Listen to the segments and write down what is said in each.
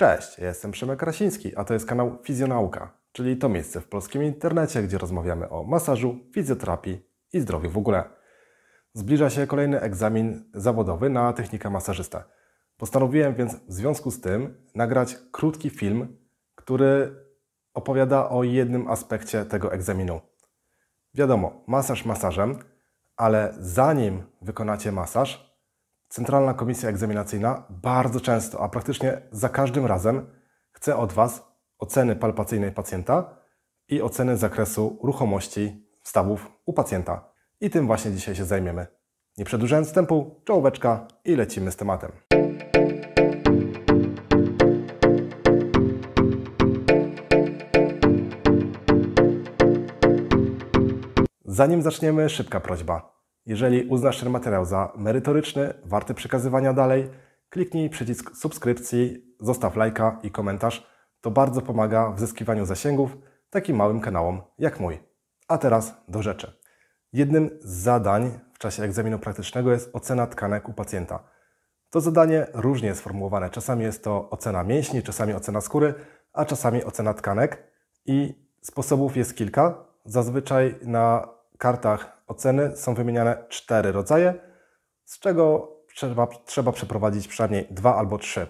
Cześć, ja jestem Przemek Krasiński, a to jest kanał Fizjonauka, czyli to miejsce w polskim internecie, gdzie rozmawiamy o masażu, fizjoterapii i zdrowiu w ogóle. Zbliża się kolejny egzamin zawodowy na technika masażystę. Postanowiłem więc w związku z tym nagrać krótki film, który opowiada o jednym aspekcie tego egzaminu. Wiadomo, masaż masażem, ale zanim wykonacie masaż, Centralna Komisja Egzaminacyjna bardzo często, a praktycznie za każdym razem chce od Was oceny palpacyjnej pacjenta i oceny zakresu ruchomości stawów u pacjenta. I tym właśnie dzisiaj się zajmiemy. Nie przedłużając wstępu, czołóweczka i lecimy z tematem. Zanim zaczniemy, szybka prośba. Jeżeli uznasz ten materiał za merytoryczny, warty przekazywania dalej, kliknij przycisk subskrypcji, zostaw lajka i komentarz. To bardzo pomaga w zyskiwaniu zasięgów takim małym kanałom jak mój. A teraz do rzeczy. Jednym z zadań w czasie egzaminu praktycznego jest ocena tkanek u pacjenta. To zadanie różnie jest sformułowane. Czasami jest to ocena mięśni, czasami ocena skóry, a czasami ocena tkanek. I sposobów jest kilka. Zazwyczaj na kartach oceny są wymieniane cztery rodzaje, z czego trzeba, trzeba przeprowadzić przynajmniej dwa albo trzy.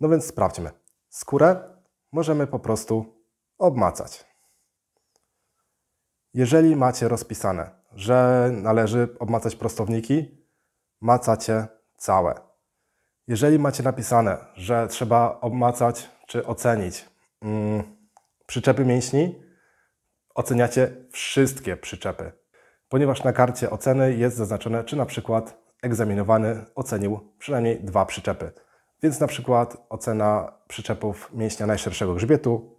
No więc sprawdźmy. Skórę możemy po prostu obmacać. Jeżeli macie rozpisane, że należy obmacać prostowniki, macacie całe. Jeżeli macie napisane, że trzeba obmacać czy ocenić mm, przyczepy mięśni, oceniacie wszystkie przyczepy ponieważ na karcie oceny jest zaznaczone, czy na przykład egzaminowany ocenił przynajmniej dwa przyczepy. Więc na przykład ocena przyczepów mięśnia najszerszego grzbietu,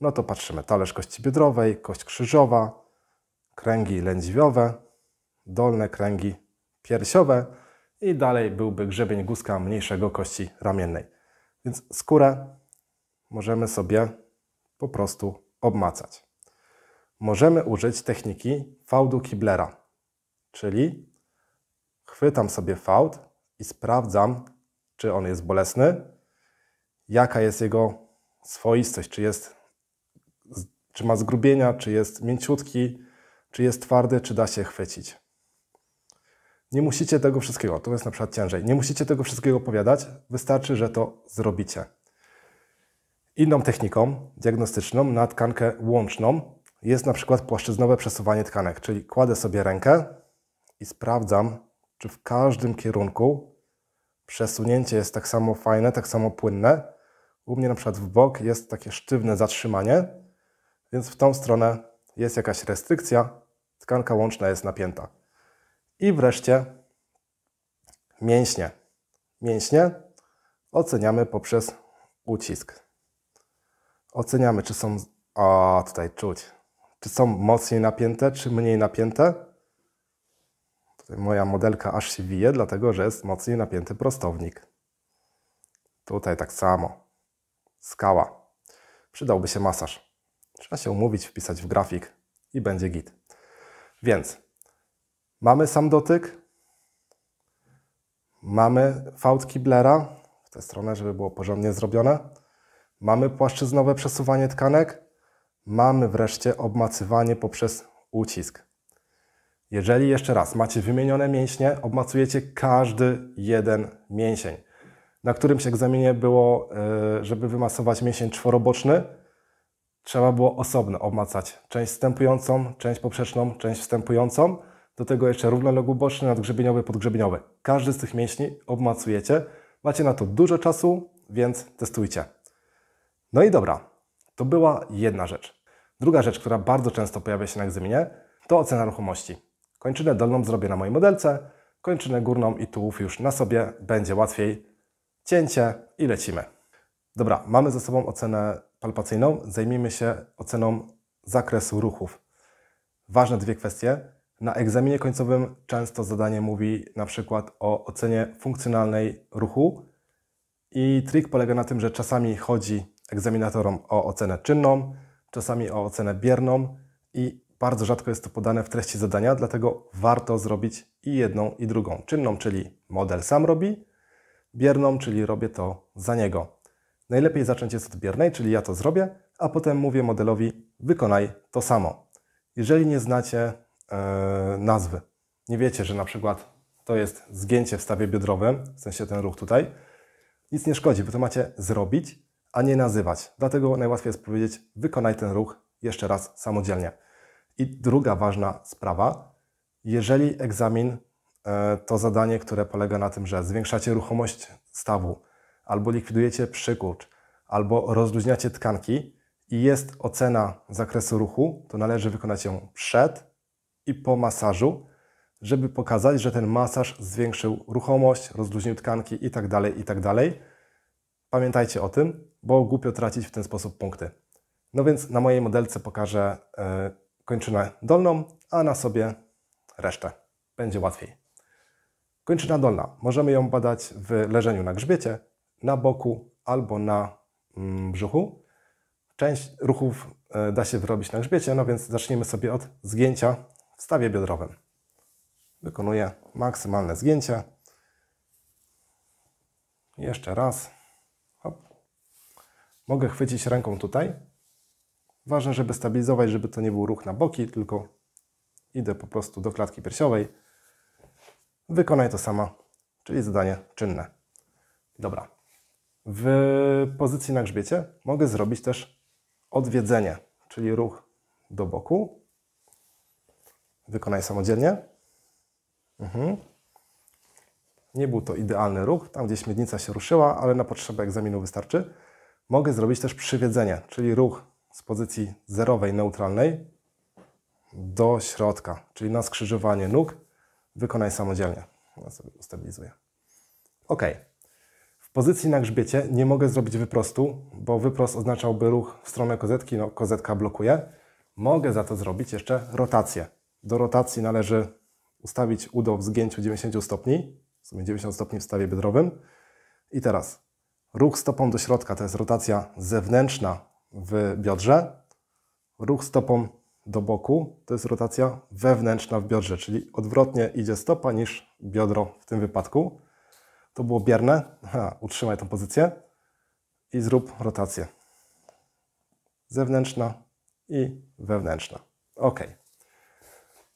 no to patrzymy talerz kości biodrowej, kość krzyżowa, kręgi lędźwiowe, dolne kręgi piersiowe i dalej byłby grzebień guzka mniejszego kości ramiennej. Więc skórę możemy sobie po prostu obmacać możemy użyć techniki fałdu Kiblera, czyli chwytam sobie fałd i sprawdzam, czy on jest bolesny, jaka jest jego swoistość, czy, jest, czy ma zgrubienia, czy jest mięciutki, czy jest twardy, czy da się chwycić. Nie musicie tego wszystkiego, to jest na przykład ciężej, nie musicie tego wszystkiego opowiadać, wystarczy, że to zrobicie. Inną techniką diagnostyczną na tkankę łączną jest na przykład płaszczyznowe przesuwanie tkanek, czyli kładę sobie rękę i sprawdzam, czy w każdym kierunku przesunięcie jest tak samo fajne, tak samo płynne. U mnie na przykład w bok jest takie sztywne zatrzymanie, więc w tą stronę jest jakaś restrykcja, tkanka łączna jest napięta. I wreszcie mięśnie. Mięśnie oceniamy poprzez ucisk. Oceniamy, czy są. O, tutaj czuć. Czy są mocniej napięte, czy mniej napięte? Tutaj moja modelka aż się wije, dlatego że jest mocniej napięty prostownik. Tutaj tak samo. Skała. Przydałby się masaż. Trzeba się umówić, wpisać w grafik i będzie git. Więc mamy sam dotyk, mamy fałd Kiblera w tę stronę, żeby było porządnie zrobione, mamy płaszczyznowe przesuwanie tkanek, Mamy wreszcie obmacywanie poprzez ucisk. Jeżeli jeszcze raz macie wymienione mięśnie, obmacujecie każdy jeden mięsień. Na którymś egzaminie było, e, żeby wymasować mięsień czworoboczny, trzeba było osobno obmacać część wstępującą, część poprzeczną, część wstępującą. Do tego jeszcze równoległoboczny, nadgrzebieniowy, podgrzebieniowy. Każdy z tych mięśni obmacujecie. Macie na to dużo czasu, więc testujcie. No i dobra, to była jedna rzecz. Druga rzecz, która bardzo często pojawia się na egzaminie, to ocena ruchomości. Kończynę dolną zrobię na mojej modelce, kończynę górną i tułów już na sobie, będzie łatwiej. Cięcie i lecimy. Dobra, mamy ze sobą ocenę palpacyjną, zajmijmy się oceną zakresu ruchów. Ważne dwie kwestie. Na egzaminie końcowym często zadanie mówi na przykład o ocenie funkcjonalnej ruchu i trik polega na tym, że czasami chodzi egzaminatorom o ocenę czynną, czasami o ocenę bierną i bardzo rzadko jest to podane w treści zadania, dlatego warto zrobić i jedną, i drugą czynną, czyli model sam robi, bierną, czyli robię to za niego. Najlepiej zacząć jest od biernej, czyli ja to zrobię, a potem mówię modelowi wykonaj to samo. Jeżeli nie znacie e, nazwy, nie wiecie, że na przykład to jest zgięcie w stawie biodrowym, w sensie ten ruch tutaj, nic nie szkodzi, bo to macie zrobić, a nie nazywać. Dlatego najłatwiej jest powiedzieć: wykonaj ten ruch jeszcze raz samodzielnie. I druga ważna sprawa, jeżeli egzamin e, to zadanie, które polega na tym, że zwiększacie ruchomość stawu, albo likwidujecie przykurcz, albo rozluźniacie tkanki i jest ocena zakresu ruchu, to należy wykonać ją przed i po masażu, żeby pokazać, że ten masaż zwiększył ruchomość, rozluźnił tkanki itd., tak itd., tak Pamiętajcie o tym, bo głupio tracić w ten sposób punkty. No więc na mojej modelce pokażę e, kończynę dolną, a na sobie resztę. Będzie łatwiej. Kończyna dolna. Możemy ją badać w leżeniu na grzbiecie, na boku albo na mm, brzuchu. Część ruchów e, da się wyrobić na grzbiecie, no więc zaczniemy sobie od zgięcia w stawie biodrowym. Wykonuję maksymalne zgięcie. Jeszcze raz. Mogę chwycić ręką tutaj. Ważne, żeby stabilizować, żeby to nie był ruch na boki, tylko idę po prostu do klatki piersiowej. Wykonaj to sama, czyli zadanie czynne. Dobra. W pozycji na grzbiecie mogę zrobić też odwiedzenie, czyli ruch do boku. Wykonaj samodzielnie. Mhm. Nie był to idealny ruch, tam gdzie śmiednica się ruszyła, ale na potrzeby egzaminu wystarczy. Mogę zrobić też przywiedzenie, czyli ruch z pozycji zerowej, neutralnej do środka, czyli na skrzyżowanie nóg wykonaj samodzielnie. Ja sobie ustabilizuję. Ok. W pozycji na grzbiecie nie mogę zrobić wyprostu, bo wyprost oznaczałby ruch w stronę kozetki, no kozetka blokuje. Mogę za to zrobić jeszcze rotację. Do rotacji należy ustawić udo w zgięciu 90 stopni, w sumie 90 stopni w stawie biodrowym. I teraz Ruch stopą do środka to jest rotacja zewnętrzna w biodrze. Ruch stopą do boku to jest rotacja wewnętrzna w biodrze, czyli odwrotnie idzie stopa niż biodro w tym wypadku. To było bierne. Ha, utrzymaj tą pozycję i zrób rotację. Zewnętrzna i wewnętrzna. Ok.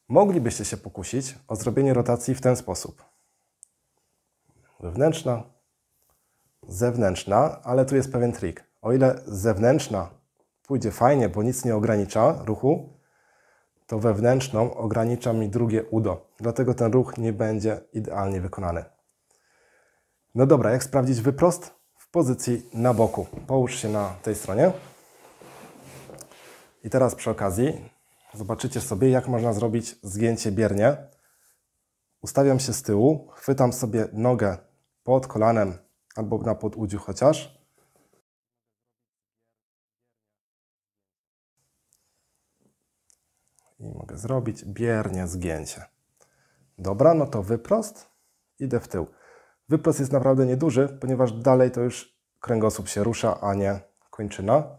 Moglibyście się pokusić o zrobienie rotacji w ten sposób. Wewnętrzna, zewnętrzna, ale tu jest pewien trik. O ile zewnętrzna pójdzie fajnie, bo nic nie ogranicza ruchu, to wewnętrzną ogranicza mi drugie udo. Dlatego ten ruch nie będzie idealnie wykonany. No dobra, jak sprawdzić wyprost? W pozycji na boku. Połóż się na tej stronie. I teraz przy okazji zobaczycie sobie, jak można zrobić zgięcie biernie. Ustawiam się z tyłu, chwytam sobie nogę pod kolanem albo na Podudziu chociaż. I mogę zrobić biernie zgięcie. Dobra, no to wyprost, idę w tył. Wyprost jest naprawdę nieduży, ponieważ dalej to już kręgosłup się rusza, a nie kończyna.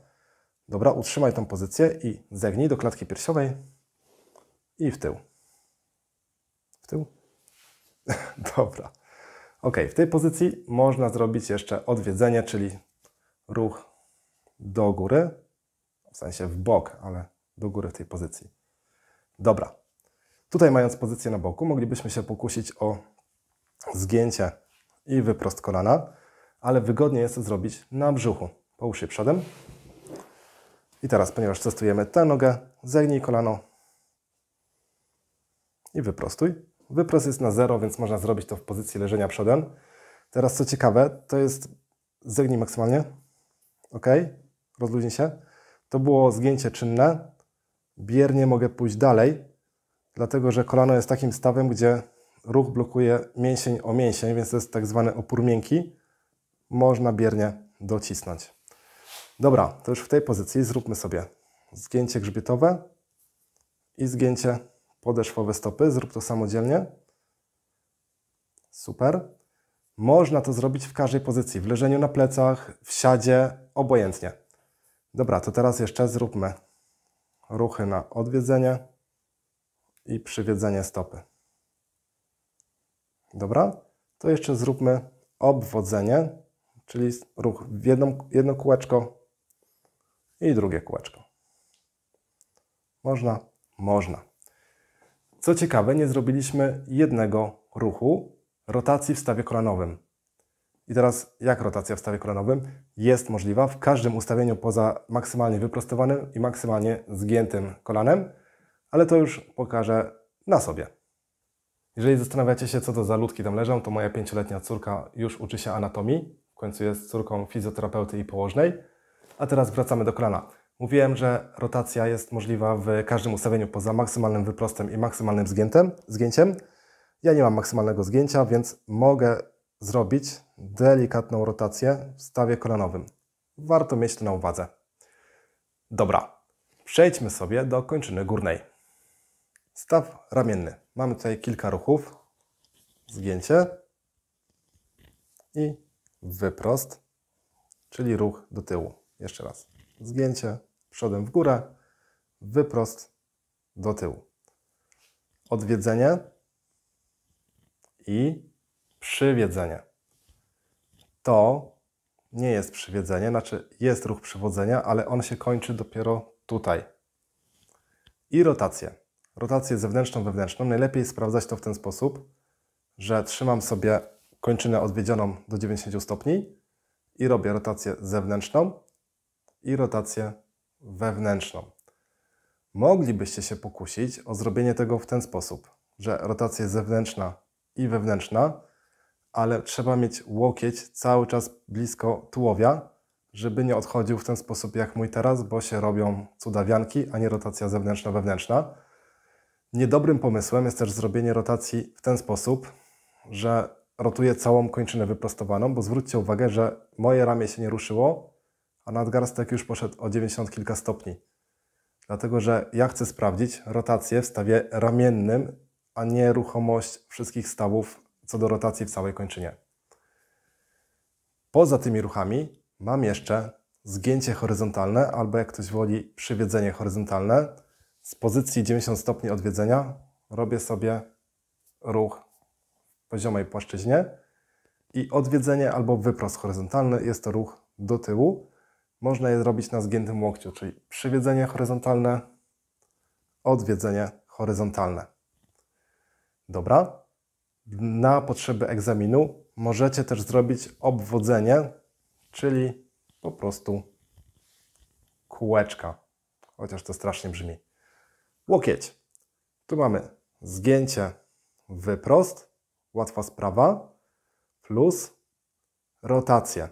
Dobra, utrzymaj tą pozycję i zegnij do klatki piersiowej i w tył. W tył. Dobra. Ok, w tej pozycji można zrobić jeszcze odwiedzenie, czyli ruch do góry, w sensie w bok, ale do góry w tej pozycji. Dobra. Tutaj mając pozycję na boku, moglibyśmy się pokusić o zgięcie i wyprost kolana, ale wygodnie jest to zrobić na brzuchu. Połóż się przodem. I teraz, ponieważ testujemy tę nogę, zegnij kolano i wyprostuj. Wyprost jest na zero, więc można zrobić to w pozycji leżenia przodem. Teraz co ciekawe, to jest zegnij maksymalnie. Ok, rozluźnij się. To było zgięcie czynne. Biernie mogę pójść dalej, dlatego że kolano jest takim stawem, gdzie ruch blokuje mięsień o mięsień, więc to jest tak zwany opór miękki. Można biernie docisnąć. Dobra, to już w tej pozycji zróbmy sobie zgięcie grzbietowe i zgięcie podeszwowe stopy. Zrób to samodzielnie. Super. Można to zrobić w każdej pozycji, w leżeniu na plecach, w siadzie, obojętnie. Dobra, to teraz jeszcze zróbmy ruchy na odwiedzenie i przywiedzenie stopy. Dobra, to jeszcze zróbmy obwodzenie, czyli ruch w jedno, jedno kółeczko i drugie kółeczko. Można, można. Co ciekawe, nie zrobiliśmy jednego ruchu rotacji w stawie kolanowym. I teraz jak rotacja w stawie kolanowym? Jest możliwa w każdym ustawieniu poza maksymalnie wyprostowanym i maksymalnie zgiętym kolanem, ale to już pokażę na sobie. Jeżeli zastanawiacie się, co to za ludki tam leżą, to moja pięcioletnia córka już uczy się anatomii. W końcu jest córką fizjoterapeuty i położnej. A teraz wracamy do kolana. Mówiłem, że rotacja jest możliwa w każdym ustawieniu poza maksymalnym wyprostem i maksymalnym zgiętem, zgięciem. Ja nie mam maksymalnego zgięcia, więc mogę zrobić delikatną rotację w stawie kolanowym. Warto mieć to na uwadze. Dobra, przejdźmy sobie do kończyny górnej. Staw ramienny. Mamy tutaj kilka ruchów. Zgięcie i wyprost, czyli ruch do tyłu. Jeszcze raz. Zgięcie, przodem w górę, wyprost do tyłu. Odwiedzenie i przywiedzenie. To nie jest przywiedzenie, znaczy jest ruch przywodzenia, ale on się kończy dopiero tutaj. I rotację. Rotację zewnętrzną, wewnętrzną. Najlepiej sprawdzać to w ten sposób, że trzymam sobie kończynę odwiedzioną do 90 stopni i robię rotację zewnętrzną i rotację wewnętrzną. Moglibyście się pokusić o zrobienie tego w ten sposób, że rotacja jest zewnętrzna i wewnętrzna, ale trzeba mieć łokieć cały czas blisko tułowia, żeby nie odchodził w ten sposób jak mój teraz, bo się robią cudawianki, a nie rotacja zewnętrzna-wewnętrzna. Niedobrym pomysłem jest też zrobienie rotacji w ten sposób, że rotuję całą kończynę wyprostowaną, bo zwróćcie uwagę, że moje ramię się nie ruszyło, a nadgarstek już poszedł o 90 kilka stopni. Dlatego, że ja chcę sprawdzić rotację w stawie ramiennym, a nie ruchomość wszystkich stawów co do rotacji w całej kończynie. Poza tymi ruchami mam jeszcze zgięcie horyzontalne, albo jak ktoś woli, przywiedzenie horyzontalne. Z pozycji 90 stopni odwiedzenia robię sobie ruch w poziomej płaszczyźnie i odwiedzenie albo wyprost horyzontalny jest to ruch do tyłu, można je zrobić na zgiętym łokciu, czyli przywiedzenie horyzontalne, odwiedzenie horyzontalne. Dobra. Na potrzeby egzaminu możecie też zrobić obwodzenie, czyli po prostu kółeczka. Chociaż to strasznie brzmi. Łokieć. Tu mamy zgięcie wyprost, łatwa sprawa, plus rotację.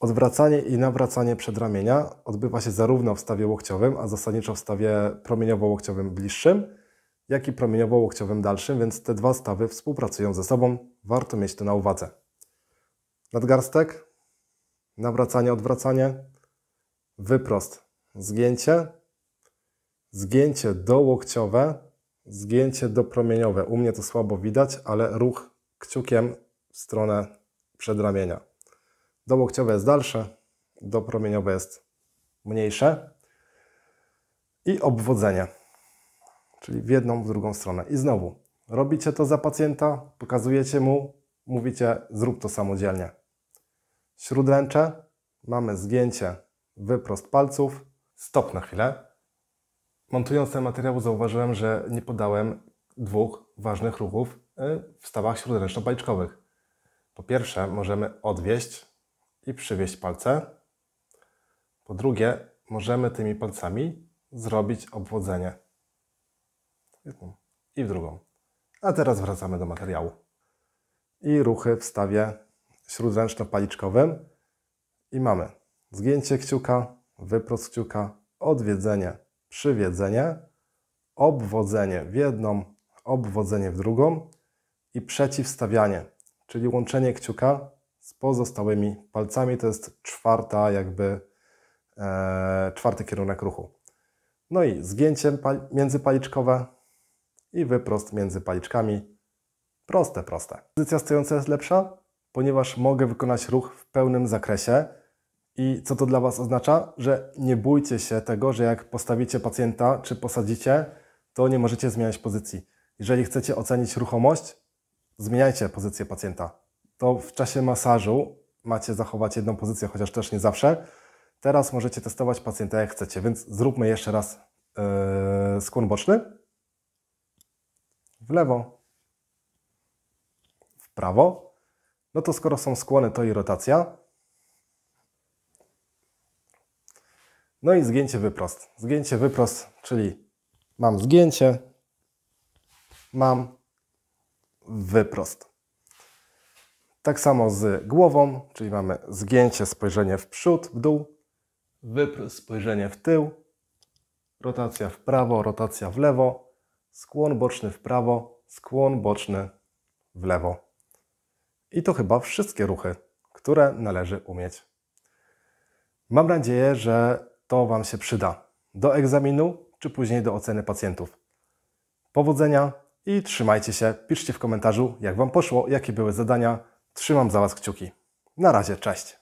Odwracanie i nawracanie przedramienia odbywa się zarówno w stawie łokciowym, a zasadniczo w stawie promieniowo-łokciowym bliższym, jak i promieniowo-łokciowym dalszym, więc te dwa stawy współpracują ze sobą. Warto mieć to na uwadze. Nadgarstek, nawracanie, odwracanie, wyprost, zgięcie, zgięcie dołokciowe, zgięcie do promieniowe. U mnie to słabo widać, ale ruch kciukiem w stronę przedramienia łokciowe jest dalsze, dopromieniowe jest mniejsze i obwodzenie, czyli w jedną, w drugą stronę. I znowu, robicie to za pacjenta, pokazujecie mu, mówicie zrób to samodzielnie. Śródręcze, mamy zgięcie, wyprost palców. Stop na chwilę. Montując ten materiał zauważyłem, że nie podałem dwóch ważnych ruchów y, w stawach śródręczno-bajczkowych. Po pierwsze, możemy odwieść i przywieźć palce. Po drugie, możemy tymi palcami zrobić obwodzenie. Jedną i w drugą. A teraz wracamy do materiału. I ruchy w stawie śródręczno-paliczkowym. I mamy zgięcie kciuka, wyprost kciuka, odwiedzenie, przywiedzenie, obwodzenie w jedną, obwodzenie w drugą i przeciwstawianie, czyli łączenie kciuka z pozostałymi palcami. To jest czwarta jakby, e, czwarty kierunek ruchu. No i zgięcie międzypaliczkowe i wyprost między paliczkami. Proste, proste. Pozycja stojąca jest lepsza, ponieważ mogę wykonać ruch w pełnym zakresie. I co to dla Was oznacza? Że nie bójcie się tego, że jak postawicie pacjenta czy posadzicie, to nie możecie zmieniać pozycji. Jeżeli chcecie ocenić ruchomość, zmieniajcie pozycję pacjenta to w czasie masażu macie zachować jedną pozycję, chociaż też nie zawsze. Teraz możecie testować pacjenta jak chcecie, więc zróbmy jeszcze raz yy, skłon boczny. W lewo, w prawo. No to skoro są skłony, to i rotacja. No i zgięcie wyprost. Zgięcie wyprost, czyli mam zgięcie, mam wyprost. Tak samo z głową, czyli mamy zgięcie, spojrzenie w przód, w dół, wyprys, spojrzenie w tył, rotacja w prawo, rotacja w lewo, skłon boczny w prawo, skłon boczny w lewo. I to chyba wszystkie ruchy, które należy umieć. Mam nadzieję, że to Wam się przyda do egzaminu czy później do oceny pacjentów. Powodzenia i trzymajcie się. Piszcie w komentarzu, jak Wam poszło, jakie były zadania. Trzymam za Was kciuki. Na razie, cześć.